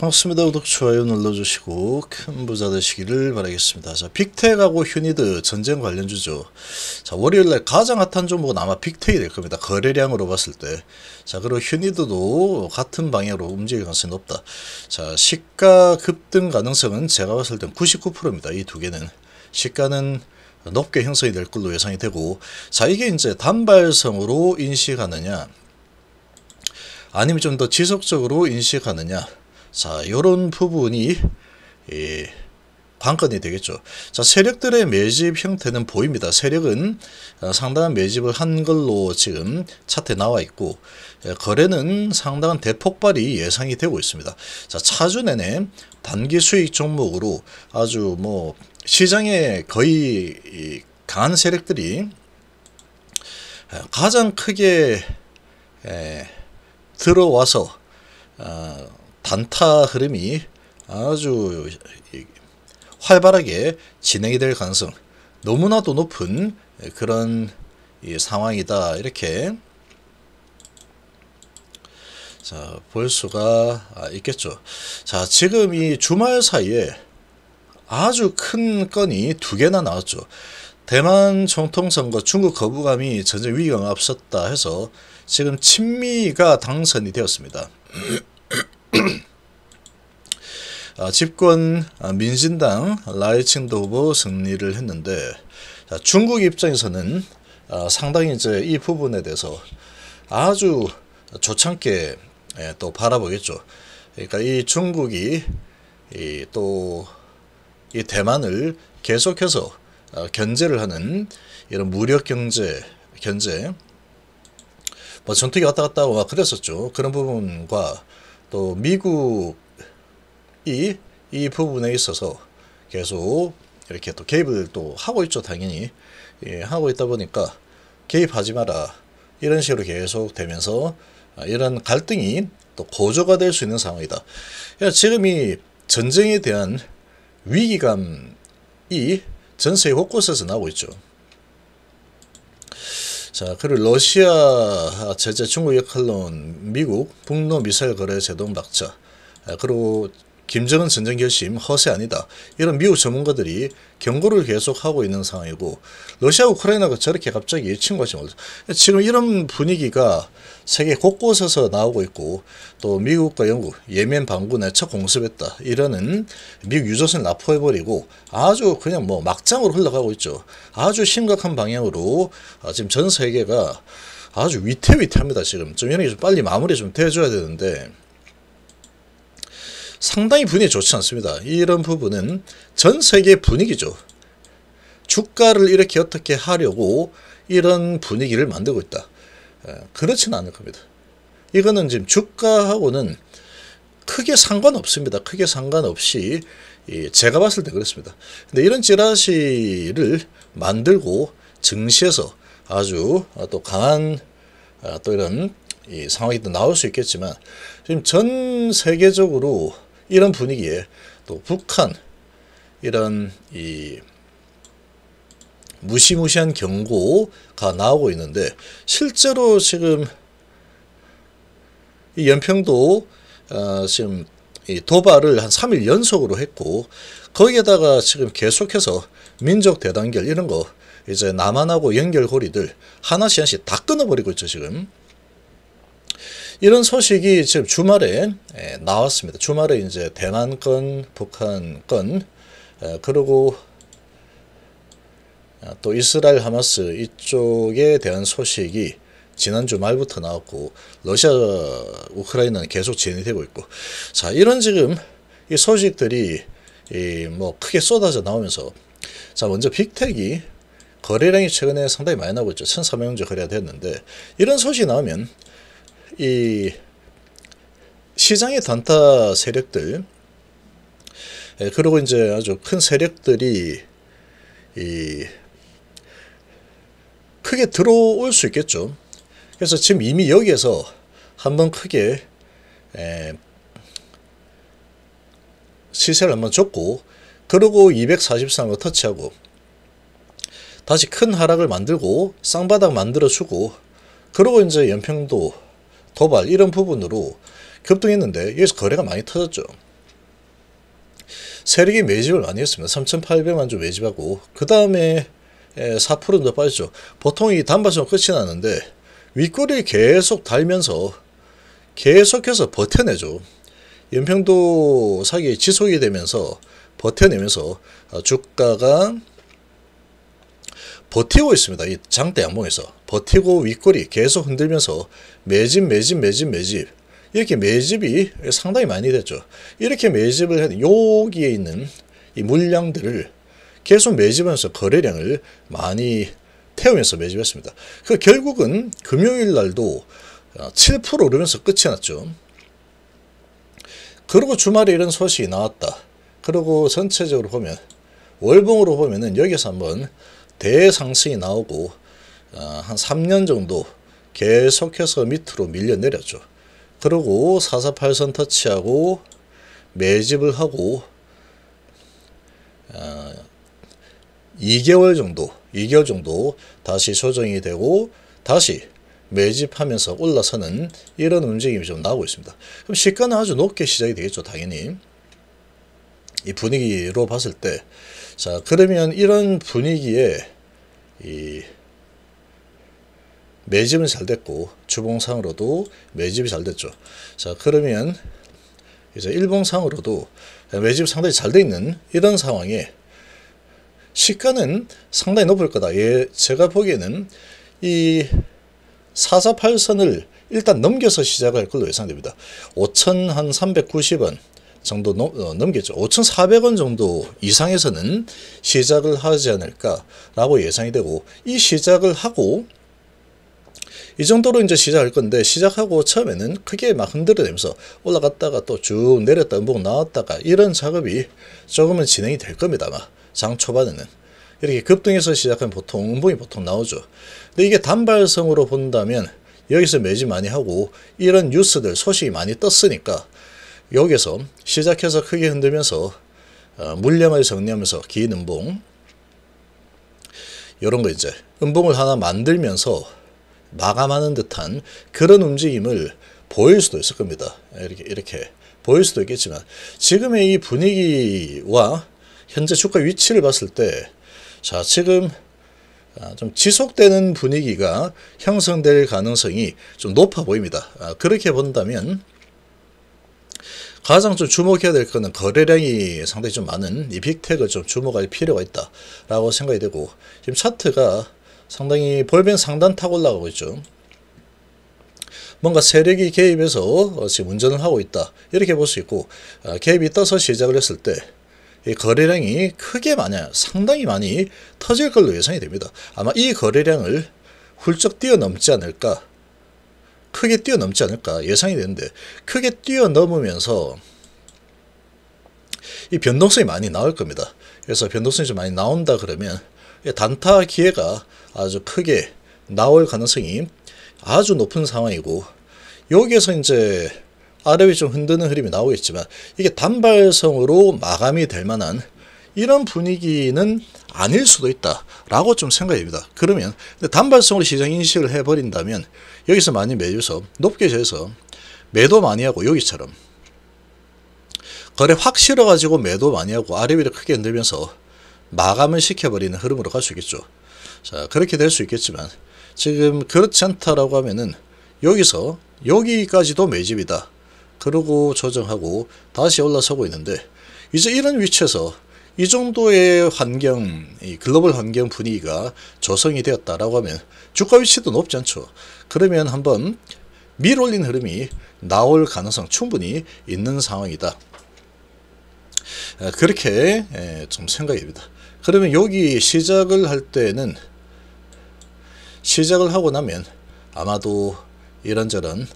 반갑습니다. 구독, 좋아요 눌러주시고 큰 부자 되시기를 바라겠습니다. 자, 빅텍하고 휴니드 전쟁 관련주죠. 자, 월요일날 가장 핫한 종목은 아마 빅텍이 될 겁니다. 거래량으로 봤을 때. 자, 그리고 휴니드도 같은 방향으로 움직일 가능성이 높다. 자, 시가 급등 가능성은 제가 봤을 땐 99%입니다. 이 두 개는. 시가는 높게 형성이 될 걸로 예상이 되고 자 이게 이제 단발성으로 인식하느냐 아니면 좀 더 지속적으로 인식하느냐 자, 요런 부분이 이 예, 관건이 되겠죠. 자, 세력들의 매집 형태는 보입니다. 세력은 어, 상당한 매집을 한 걸로 지금 차트에 나와 있고 예, 거래는 상당한 대폭발이 예상이 되고 있습니다. 자, 차주 내내 단기 수익 종목으로 아주 뭐 시장에 거의 강한 세력들이 예, 가장 크게 들어와서 어, 단타 흐름이 아주 활발하게 진행이 될 가능성 너무나도 높은 그런 상황이다 이렇게 자, 볼 수가 아, 있겠죠. 자, 지금 이 주말 사이에 아주 큰 건이 두 개나 나왔죠. 대만 총통선거 중국 거부감이 전혀 위기가 앞섰다 해서 지금 친미가 당선이 되었습니다. 아, 집권 아, 민진당 라이칭도 후보 승리를 했는데 중국 입장에서는 아, 상당히 이제 이 부분에 대해서 아주 조창게 예, 또 바라보겠죠. 그러니까 이 중국이 또 이 대만을 계속해서 견제를 하는 이런 무력 경제 견제 뭐 전투기 왔다 갔다 와 그랬었죠. 그런 부분과 또 미국이 이 부분에 있어서 계속 이렇게 또 개입을 또 하고 있죠 당연히 예, 하고 있다 보니까 개입하지 마라 이런 식으로 계속 되면서 아, 이런 갈등이 또 고조가 될 수 있는 상황이다 그 지금 이 전쟁에 대한 위기감이 전세계 곳곳에서 나오고 있죠 자, 그리고 러시아 제재, 중국 역할론, 미국 북노 미사일 거래 제동 박차. 아, 그리고 김정은 전쟁 결심 허세 아니다. 이런 미국 전문가들이 경고를 계속하고 있는 상황이고 러시아 우크라이나가 저렇게 그 갑자기 친구하지 못 지금 이런 분위기가 세계 곳곳에서 나오고 있고 또 미국과 영국 예멘 반군에 첫 공습했다 이러는 미국 유조선 을 납포해버리고 아주 그냥 뭐 막장으로 흘러가고 있죠. 아주 심각한 방향으로 아, 지금 전 세계가 아주 위태위태합니다. 지금 좀 이런 게 좀 빨리 마무리 좀 돼줘야 되는데 상당히 분위기 좋지 않습니다. 이런 부분은 전 세계 분위기죠. 주가를 이렇게 어떻게 하려고 이런 분위기를 만들고 있다. 그렇지는 않을 겁니다. 이거는 지금 주가하고는 크게 상관없습니다. 크게 상관없이 제가 봤을 때 그렇습니다. 근데 이런 찌라시를 만들고 증시에서 아주 아, 또 강한 아, 또 이런 상황이 또 나올 수 있겠지만 지금 전 세계적으로 이런 분위기에 또 북한 이런 이 무시무시한 경고가 나오고 있는데 실제로 지금 이 연평도 어 지금 이 도발을 한 3일 연속으로 했고 거기에다가 지금 계속해서 민족 대단결 이런 거 이제 남한하고 연결고리들 하나씩 하나씩 다 끊어버리고 있죠 지금 이런 소식이 지금 주말에 예, 나왔습니다. 주말에 이제 대만 건, 북한 건, 예, 그리고 아, 또 이스라엘 하마스 이쪽에 대한 소식이 지난주 말부터 나왔고 러시아 우크라이나는 계속 진행이 되고 있고 자 이런 지금 이 소식들이 이뭐 크게 쏟아져 나오면서 자 먼저 빅텍이 거래량이 최근에 상당히 많이 나오고 있죠. 1 4 0 0 정도 거래가 됐는데 이런 소식이 나오면 이 시장의 단타 세력들 예, 그리고 이제 아주 큰 세력들이 이 크게 들어올 수 있겠죠. 그래서 지금 이미 여기에서 한번 크게 에, 예, 시세를 한번 줬고 그리고 243을 터치하고 다시 큰 하락을 만들고 쌍바닥 만들어주고 그리고 이제 연평도 도발 이런 부분으로 급등했는데 여기서 거래가 많이 터졌죠. 세력이 매집을 많이 했습니다. 3,800만 주 매집하고 그 다음에 4% 정도 빠졌죠. 보통 이 단발선 끝이 나는데 윗꼬리 계속 달면서 계속해서 버텨내죠. 연평도 사기 지속이 되면서 버텨내면서 아, 주가가 버티고 있습니다. 이 장대 양봉에서 버티고 윗골이 계속 흔들면서 매집 매집 매집 매집 이렇게 매집이 상당히 많이 됐죠. 이렇게 매집을 해서 여기에 있는 이 물량들을 계속 매집하면서 거래량을 많이 태우면서 매집했습니다. 그 결국은 금요일 날도 7% 어, 오르면서 끝이 났죠. 그리고 주말에 이런 소식이 나왔다. 그리고 전체적으로 보면 월봉으로 보면은 여기서 한번 대상승이 나오고 어, 한 3년 정도 계속해서 밑으로 밀려 내렸죠. 그러고 448선 터치하고 매집을 하고 어, 2개월 정도 2개월 정도 다시 조정이 되고 다시 매집하면서 올라서는 이런 움직임이 좀 나오고 있습니다. 그럼 시가는 아주 높게 시작이 되겠죠. 당연히 이 분위기로 봤을 때 자, 그러면 이런 분위기에 이 매집은 잘 됐고 주봉상으로도 매집이 잘 됐죠. 자, 그러면 이제 일봉상으로도 매집 상당히 잘 돼 있는 이런 상황에 시가는 상당히 높을 거다. 예, 제가 보기에는 이 448선을 일단 넘겨서 시작할 걸로 예상됩니다. 5,390원 정도 넘겼죠. 어, 5,400원 정도 이상에서는 시작을 하지 않을까라고 예상이 되고 이 시작을 하고 이 정도로 이제 시작할 건데 시작하고 처음에는 크게 막 흔들어내면서 올라갔다가 또 쭉 내렸다 음봉 나왔다가 이런 작업이 조금은 진행이 될 겁니다. 장 초반에는 이렇게 급등해서 시작하면 보통 음봉이 보통 나오죠. 근데 이게 단발성으로 본다면 여기서 매지 많이 하고 이런 뉴스들 소식이 많이 떴으니까 여기서 시작해서 크게 흔들면서 어, 물량을 정리하면서 긴 음봉 이런 거 이제 음봉을 하나 만들면서 마감하는 듯한 그런 움직임을 보일 수도 있을 겁니다. 이렇게 이렇게 보일 수도 있겠지만 지금의 이 분위기와 현재 주가 위치를 봤을 때자 지금 아, 좀 지속되는 분위기가 형성될 가능성이 좀 높아 보입니다. 아, 그렇게 본다면 가장 좀 주목해야 될 것은 거래량이 상당히 좀 많은 이 빅텍을 좀 주목할 필요가 있다라고 생각이 되고 지금 차트가 상당히 볼벤 상단 타고 올라가고 있죠. 뭔가 세력이 개입해서 어, 지금 운전을 하고 있다 이렇게 볼 수 있고 아, 개입이 떠서 시작을 했을 때이 거래량이 크게 만약 상당히 많이 터질 걸로 예상이 됩니다. 아마 이 거래량을 훌쩍 뛰어넘지 않을까 크게 뛰어넘지 않을까 예상이 되는데 크게 뛰어넘으면서 이 변동성이 많이 나올 겁니다. 그래서 변동성이 좀 많이 나온다 그러면 단타 기회가 아주 크게 나올 가능성이 아주 높은 상황이고 여기에서 이제 아래위 좀 흔드는 흐름이 나오겠지만 이게 단발성으로 마감이 될 만한 이런 분위기는 아닐 수도 있다라고 좀생각합니다 그러면 단발성으로 시장 인식을 해버린다면 여기서 많이 매줘서 높게 재서 매도 많이 하고 여기처럼 거래 확 실어가지고 매도 많이 하고 아래 위로 크게 흔들면서 마감을 시켜버리는 흐름으로 갈 수 있겠죠. 자 그렇게 될 수 있겠지만 지금 그렇지 않다라고 하면은 여기서 여기까지도 매집이다. 그러고 조정하고 다시 올라서고 있는데 이제 이런 위치에서 이 정도의 환경, 글로벌 환경 분위기가 조성이 되었다라고 하면 주가 위치도 높지 않죠. 그러면 한번 밀올린 흐름이 나올 가능성 충분히 있는 상황이다. 아, 그렇게 좀 생각이 니다 그러면 여기 시작을 할 때는 시작을 하고 나면 아마도 이런저런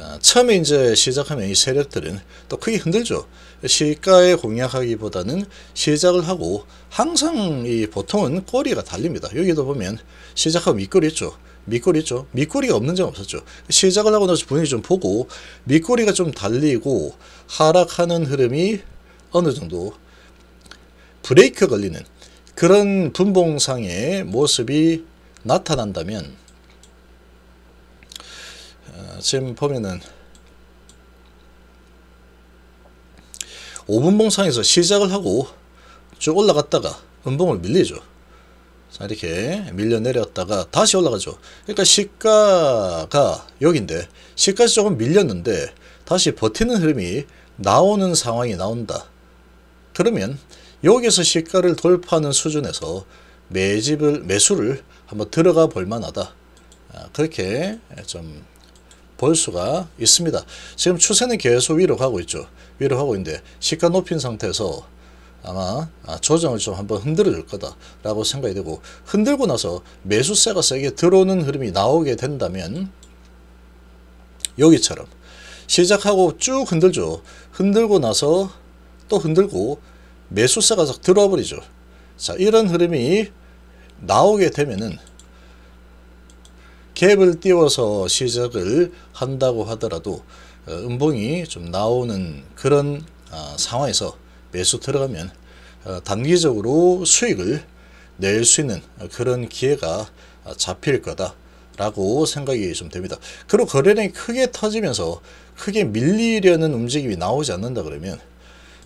아, 처음에 이제 시작하면 이 세력들은 또 크게 흔들죠. 시가에 공략하기보다는 시작을 하고 항상 이 보통은 꼬리가 달립니다. 여기도 보면 시작하고 밑꼬리 있죠. 밑꼬리 있죠. 밑꼬리가 없는 점 없었죠. 시작을 하고 나서 분위기 좀 보고 밑꼬리가 좀 달리고 하락하는 흐름이 어느 정도 브레이크 걸리는 그런 분봉상의 모습이 나타난다면 지금 보면은 5분 봉상에서 시작을 하고 쭉 올라갔다가 음봉을 밀리죠. 자 이렇게 밀려 내렸다가 다시 올라가죠. 그러니까 시가가 여기인데 시가에서 조금 밀렸는데 다시 버티는 흐름이 나오는 상황이 나온다. 그러면 여기서 시가를 돌파하는 수준에서 매집을 매수를 한번 들어가 볼 만하다. 아, 그렇게 좀볼 수가 있습니다. 지금 추세는 계속 위로 가고 있죠. 위로 가고 있는데 시가 높인 상태에서 아마 아, 조정을 좀 한번 흔들어 줄 거다라고 생각이 되고 흔들고 나서 매수세가 세게 들어오는 흐름이 나오게 된다면 여기처럼 시작하고 쭉 흔들죠. 흔들고 나서 또 흔들고 매수세가 들어와 버리죠. 자 이런 흐름이 나오게 되면은 갭을 띄워서 시작을 한다고 하더라도 어, 음봉이 좀 나오는 그런 아, 상황에서 매수 들어가면 어, 단기적으로 수익을 낼 수 있는 그런 기회가 아, 잡힐 거다. 라고 생각이 좀 됩니다. 그리고 거래량이 크게 터지면서 크게 밀리려는 움직임이 나오지 않는다 그러면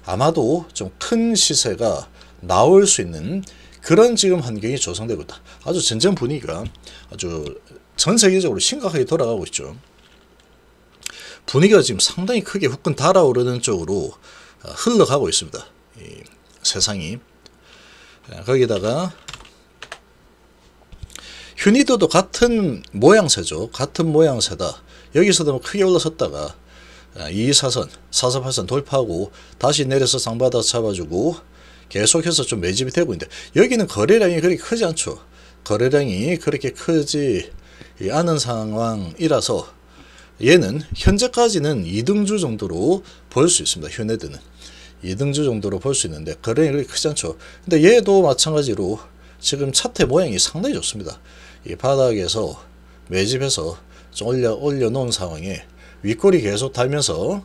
아마도 좀 큰 시세가 나올 수 있는 그런 지금 환경이 조성되고 있다. 아주 전쟁 분위기가 아주 전 세계적으로 심각하게 돌아가고 있죠. 분위기가 지금 상당히 크게 후끈 달아오르는 쪽으로 어, 흘러가고 있습니다. 세상이. 거기다가 휴니도도 같은 모양새죠. 같은 모양새다. 여기서도 뭐 크게 올라섰다가 2 4선4 4선 돌파하고 다시 내려서 상바닥 잡아주고 계속해서 좀 매집이 되고 있는데 여기는 거래량이 그렇게 크지 않죠. 거래량이 그렇게 크지 아는 상황이라서 얘는 현재까지는 2등주 정도로 볼 수 있습니다. 휴네드는 2등주 정도로 볼 수 있는데 그래량이그 크지 않죠. 근데 얘도 마찬가지로 지금 차트 모양이 상당히 좋습니다. 이 바닥에서 매집해서 좀 올려, 올려놓은 상황에 윗골이 계속 달면서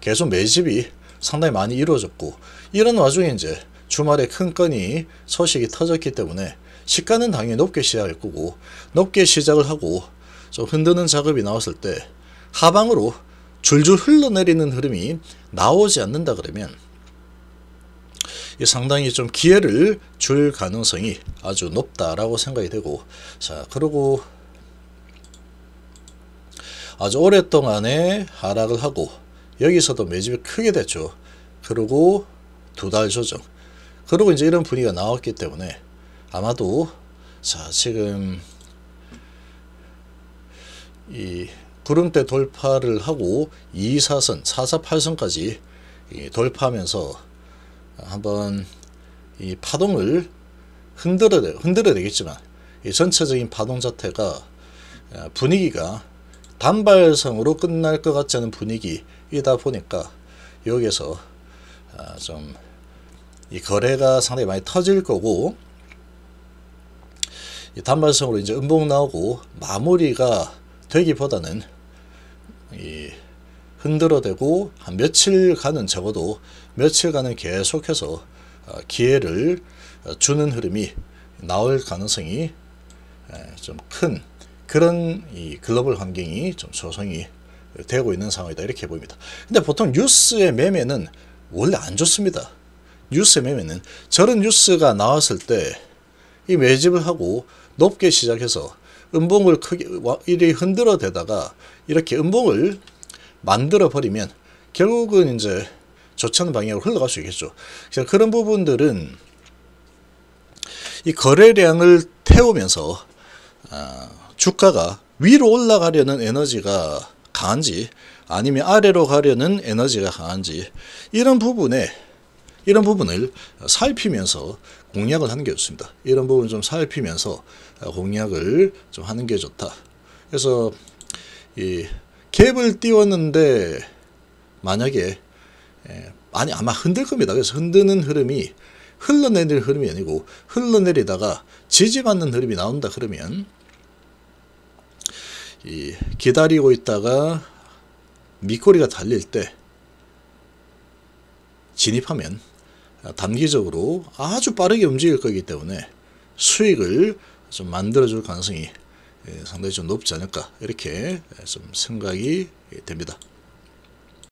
계속 매집이 상당히 많이 이루어졌고 이런 와중에 이제 주말에 큰 건이 소식이 터졌기 때문에 시가는 당연히 높게 시작할 거고 높게 시작을 하고 좀 흔드는 작업이 나왔을 때 하방으로 줄줄 흘러내리는 흐름이 나오지 않는다 그러면 상당히 좀 기회를 줄 가능성이 아주 높다라고 생각이 되고 자그리고 아주 오랫동안에 하락을 하고 여기서도 매집이 크게 됐죠. 그리고 두 달 조정 그리고 이제 이런 분위기가 나왔기 때문에 아마도 자 지금 이 구름대 돌파를 하고 2사선 448선까지 돌파하면서 한번 이 파동을 흔들어 흔들어야 되겠지만 이 전체적인 파동 자태가 아, 분위기가 단발성으로 끝날 것 같지 않은 분위기이다 보니까 여기에서 아, 좀이 거래가 상당히 많이 터질 거고 이 단발성으로 이제 음봉 나오고 마무리가 되기보다는 이 흔들어대고 한 며칠간은 적어도 며칠간은 계속해서 어, 기회를 어, 주는 흐름이 나올 가능성이 좀 큰 그런 이 글로벌 환경이 좀 조성이 되고 있는 상황이다 이렇게 보입니다. 근데 보통 뉴스의 매매는 원래 안 좋습니다. 뉴스 의 매매는 저런 뉴스가 나왔을 때 이 매집을 하고 높게 시작해서 음봉을 크게 이리 흔들어 대다가 이렇게 음봉을 만들어 버리면 결국은 이제 좋지 않은 방향으로 흘러갈 수 있겠죠. 그래서 그런 부분들은 이 거래량을 태우면서 아, 주가가 위로 올라가려는 에너지가 강한지 아니면 아래로 가려는 에너지가 강한지 이런 부분에 이런 부분을 살피면서 공략을 하는 게 좋습니다. 이런 부분 좀 살피면서 어, 공략을 좀 하는 게 좋다. 그래서 이 갭을 띄웠는데 만약에 아니 예, 아마 흔들 겁니다. 그래서 흔드는 흐름이 흘러내릴 흐름이 아니고 흘러내리다가 지지받는 흐름이 나온다 그러면 이 기다리고 있다가 밑꼬리가 달릴 때 진입하면 단기적으로 아주 빠르게 움직일 거기 때문에 수익을 좀 만들어줄 가능성이 예, 상당히 좀 높지 않을까 이렇게 좀 생각이 됩니다.